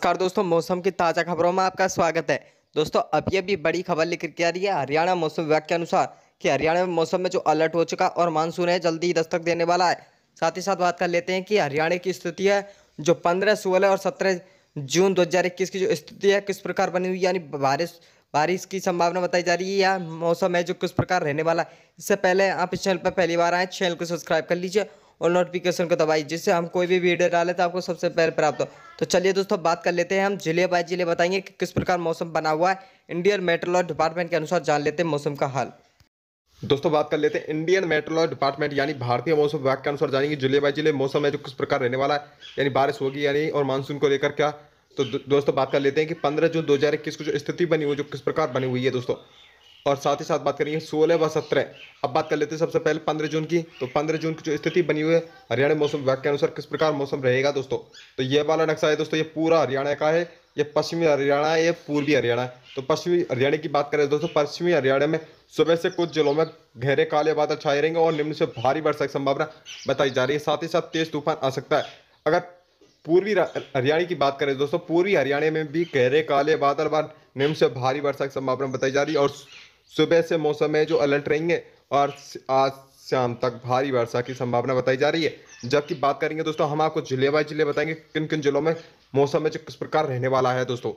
नमस्कार दोस्तों मौसम की ताज़ा खबरों में आपका स्वागत है दोस्तों अभी अभी बड़ी खबर लेकर के आ रही है हरियाणा मौसम विभाग के अनुसार कि हरियाणा में मौसम में जो अलर्ट हो चुका और मानसून है जल्दी ही दस्तक देने वाला है साथ ही साथ बात कर लेते हैं कि हरियाणा की स्थिति है जो पंद्रह सोलह और सत्रह जून दो की जो स्थिति है किस प्रकार बनी हुई यानी बारिश बारिश की संभावना बताई जा रही है या मौसम है जो किस प्रकार रहने वाला है इससे पहले आप इस चैनल पर पहली बार आए चैनल को सब्सक्राइब कर लीजिए और नोटिफिकेशन को दबाइए जिससे हम कोई भी वीडियो डालें तो आपको सबसे पहले प्राप्त हो तो चलिए दोस्तों बात कर लेते हैं हम जिले बाय जिले बताएंगे कि किस प्रकार मौसम बना हुआ है इंडियन मेट्रोलॉज डिपार्टमेंट के अनुसार जान लेते हैं मौसम का हाल दोस्तों बात कर लेते हैं इंडियन मेट्रोलॉज डिपार्टमेंट यानी भारतीय मौसम विभाग के अनुसार जानेंगे जिले बाय जिले मौसम है जो किस प्रकार रहने वाला है यानी बारिश होगी यानी और मानसून को लेकर क्या तो दोस्तों बात कर लेते हैं कि 15 जून 2021 को जो स्थिति बनी हुई जो किस प्रकार बनी हुई है दोस्तों और साथ ही साथ बात करेंगे सोलह व सत्रह अब बात कर लेते हैं सबसे पहले पंद्रह जून की तो पंद्रह जून की जो स्थिति बनी हुई है हरियाणा मौसम विभाग के अनुसार किस प्रकार मौसम रहेगा दोस्तों तो ये वाला नक्शा है दोस्तों ये पूरा हरियाणा का है ये पश्चिमी हरियाणा है ये पूर्वी हरियाणा है तो पश्चिमी हरियाणा की बात करें दोस्तों पश्चिमी हरियाणा में सुबह से कुछ जिलों में गहरे काले बादल छाए रहेंगे और निम्न से भारी वर्षा की संभावना बताई जा रही है साथ ही साथ तेज तूफान आ सकता है अगर पूर्वी हरियाणा की बात करें दोस्तों पूर्वी हरियाणा में भी गहरे काले बादल व निम्न से भारी वर्षा की संभावना बताई जा रही है और सुबह से मौसम में जो अलर्ट रहेंगे और आज शाम तक भारी वर्षा की संभावना बताई जा रही है जबकि बात करेंगे दोस्तों हम आपको जिले बाय जिले बताएंगे किन किन जिलों में मौसम में जो किस प्रकार रहने वाला है दोस्तों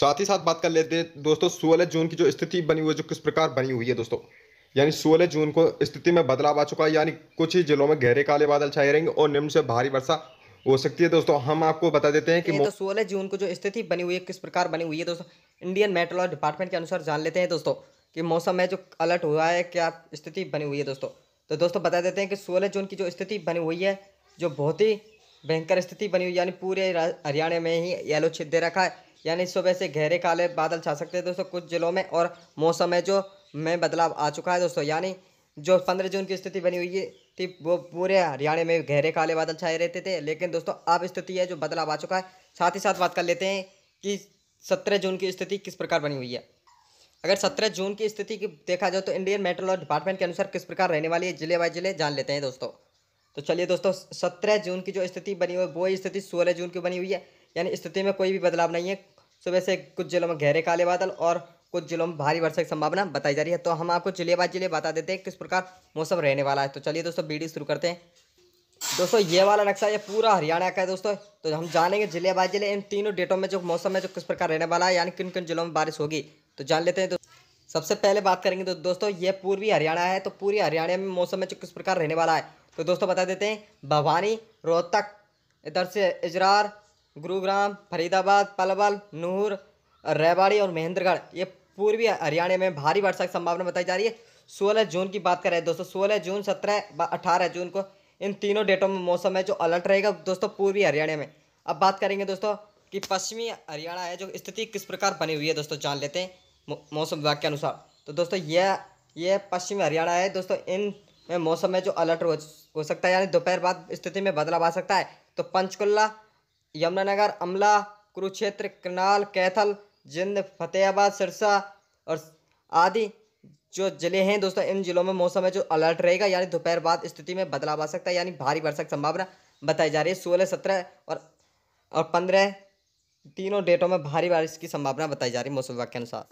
साथ ही साथ बात कर लेते हैं दोस्तों सोलह जून की जो स्थिति बनी हुई है जो किस प्रकार बनी हुई है दोस्तों यानी सोलह जून को स्थिति में बदलाव आ चुका है यानी कुछ ही जिलों में गहरे काले बादल छाए रहेंगे और निम्न से भारी वर्षा हो सकती है दोस्तों हम आपको बता देते हैं कि तो सोलह जून को जो स्थिति बनी हुई है किस प्रकार बनी हुई है दोस्तों इंडियन मेट्रोलॉज डिपार्टमेंट के अनुसार जान लेते हैं दोस्तों कि मौसम में जो अलर्ट हुआ है क्या स्थिति बनी हुई है दोस्तों तो दोस्तों बता देते हैं कि सोलह जून की जो स्थिति बनी हुई है जो बहुत ही भयंकर स्थिति बनी हुई यानी पूरे हरियाणा में ही येलो छिद दे रखा है यानी सुबह से गहरे काले बादल छा सकते हैं दोस्तों कुछ जिलों में और मौसम है जो में बदलाव आ चुका है दोस्तों यानी जो पंद्रह जून की स्थिति बनी हुई थी वो पूरे हरियाणा में गहरे काले बादल छाए रहते थे लेकिन दोस्तों अब स्थिति है जो बदलाव आ चुका है साथ ही साथ बात कर लेते हैं कि सत्रह जून की स्थिति किस प्रकार बनी हुई है अगर सत्रह जून की स्थिति की देखा जाए तो इंडियन मेट्रोलॉज डिपार्टमेंट के अनुसार किस प्रकार रहने वाली है जिले बाय जिले जान लेते हैं दोस्तों तो चलिए दोस्तों सत्रह जून की जो स्थिति बनी हुई है वो स्थिति सोलह जून की बनी हुई है यानी स्थिति में कोई भी बदलाव नहीं है सुबह से कुछ जिलों में गहरे काले बादल और कुछ जिलों में भारी वर्षा की संभावना बताई जा रही है तो हम आपको जिले बाय जिले बता देते हैं किस प्रकार मौसम रहने वाला है तो चलिए दोस्तों वीडियो शुरू करते हैं दोस्तों ये वाला नक्शा ये पूरा हरियाणा का है दोस्तों तो हम जानेंगे जिले बाय जिले इन तीनों डेटों में जो मौसम है जो किस प्रकार रहने वाला है यानी किन किन जिलों में बारिश होगी तो जान लेते हैं तो सबसे पहले बात करेंगे तो दोस्तों ये पूर्वी हरियाणा है तो पूर्वी हरियाणा में मौसम में जो किस प्रकार रहने वाला है तो दोस्तों बता देते हैं भवानी रोहतक इधर से इजरार गुरुग्राम फरीदाबाद पलवल नूर रेवाड़ी और महेंद्रगढ़ ये पूर्वी हरियाणा में भारी वर्षा की संभावना बताई जा रही है सोलह जून की बात करें दोस्तों सोलह जून सत्रह अठारह जून को इन तीनों डेटों में मौसम है जो अलर्ट रहेगा दोस्तों पूर्वी हरियाणा में अब बात करेंगे दोस्तों कि पश्चिमी हरियाणा है जो स्थिति किस प्रकार बनी हुई है दोस्तों जान लेते हैं मौसम विभाग के अनुसार तो दोस्तों यह यह पश्चिमी हरियाणा है दोस्तों इन में मौसम में जो अलर्ट हो, हो सकता है यानी दोपहर बाद स्थिति में बदलाव आ सकता है तो पंचकुल्ला यमुनानगर अमला कुरुक्षेत्र करनाल कैथल जिंद फतेहाबाद सिरसा और आदि जो जिले हैं दोस्तों इन जिलों में मौसम है जो अलर्ट रहेगा यानी दोपहर बाद स्थिति में बदलाव आ सकता है यानी भारी वर्षा की संभावना बताई जा रही है सोलह सत्रह और और पंद्रह तीनों डेटों में भारी बारिश की संभावना बताई जा रही है मौसम विभाग के अनुसार